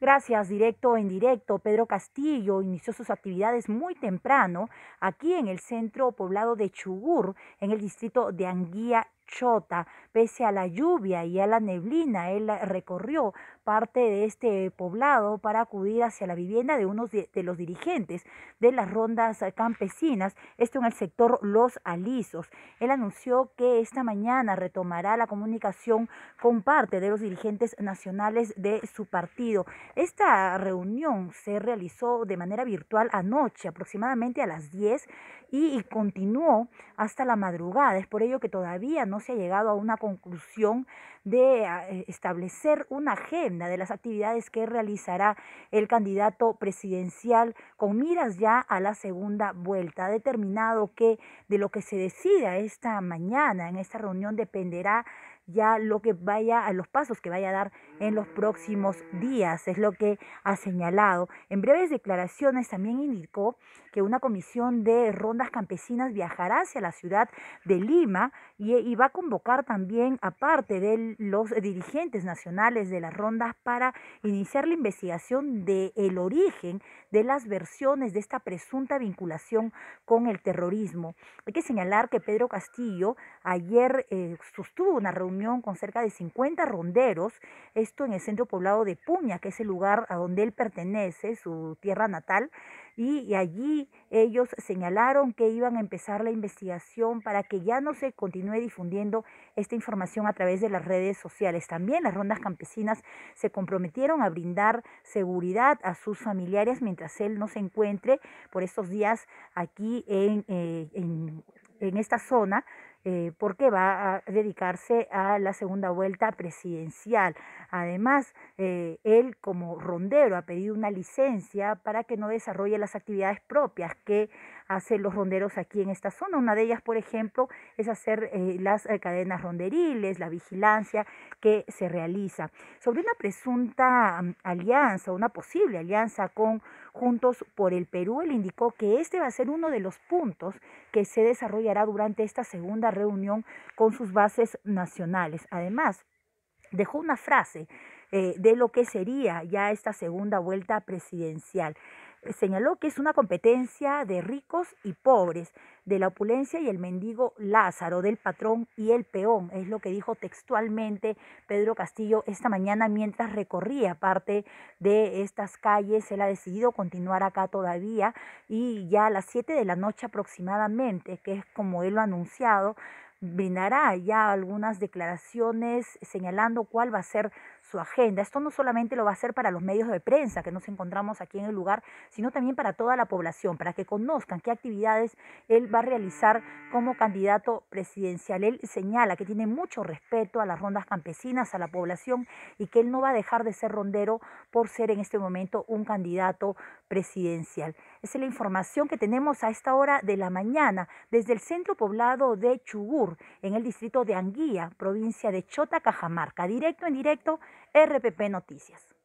Gracias, directo o directo indirecto, Pedro Castillo inició sus actividades muy temprano aquí en el centro poblado de Chugur, en el distrito de Anguía Pese a la lluvia y a la neblina, él recorrió parte de este poblado para acudir hacia la vivienda de uno de los dirigentes de las rondas campesinas, esto en el sector Los Alisos. Él anunció que esta mañana retomará la comunicación con parte de los dirigentes nacionales de su partido. Esta reunión se realizó de manera virtual anoche, aproximadamente a las 10, y continuó hasta la madrugada. Es por ello que todavía no se ha llegado a una conclusión de ah, e, establecer una agenda de las actividades que realizará el candidato presidencial con miras ya a la segunda vuelta. Ha determinado que de lo que se decida esta mañana en esta reunión dependerá ya lo que vaya a los pasos que vaya a dar en los próximos días, es lo que ha señalado. En breves declaraciones también indicó que una comisión de rondas campesinas viajará hacia la ciudad de Lima y, va a convocar también, aparte de los dirigentes nacionales de las rondas, para iniciar la investigación del origen de las versiones de esta presunta vinculación con el terrorismo. Hay que señalar que Pedro Castillo ayer eh, sostuvo una reunión con cerca de 50 ronderos, esto en el centro poblado de Puña, que es el lugar a donde él pertenece, su tierra natal, y, allí ellos señalaron que iban a empezar la investigación para que ya no se continúe difundiendo esta información a través de las redes sociales. También las rondas campesinas se comprometieron a brindar seguridad a sus familiares mientras él no se encuentre por estos días aquí en eh, esta zona eh, porque va a dedicarse a la segunda vuelta presidencial. Además, eh, él como rondero ha pedido una licencia para que no desarrolle las actividades propias que hacer los ronderos aquí en esta zona. Una de ellas, por ejemplo, es hacer eh, las eh, cadenas ronderiles, la vigilancia que se realiza. Sobre una presunta mm, alianza, una posible alianza con Juntos por el Perú, él indicó que este va a ser uno de los puntos que se desarrollará durante esta segunda reunión con sus bases nacionales. Además, dejó una frase eh, de lo que sería ya esta segunda vuelta presidencial. Eh, señaló que es una competencia de ricos y pobres, de la opulencia y el mendigo Lázaro, del patrón y el peón, es lo que dijo textualmente Pedro Castillo esta mañana mientras recorría parte de estas calles. Él ha decidido continuar acá todavía y ya a las 7 de la noche aproximadamente, que es como él lo ha anunciado, brindará ya algunas declaraciones señalando cuál va a ser su agenda. Esto no solamente lo va a hacer para los medios de prensa que nos encontramos aquí en el lugar, sino también para toda la población, para que conozcan qué actividades él va a realizar como candidato presidencial. Él señala que tiene mucho respeto a las rondas campesinas, a la población y que él no va a dejar de ser rondero por ser en este momento un candidato presidencial. Esa es la información que tenemos a esta hora de la mañana desde el centro poblado de Chugur, en el distrito de Anguía, provincia de Chota, Cajamarca. Directo en directo RPP Noticias.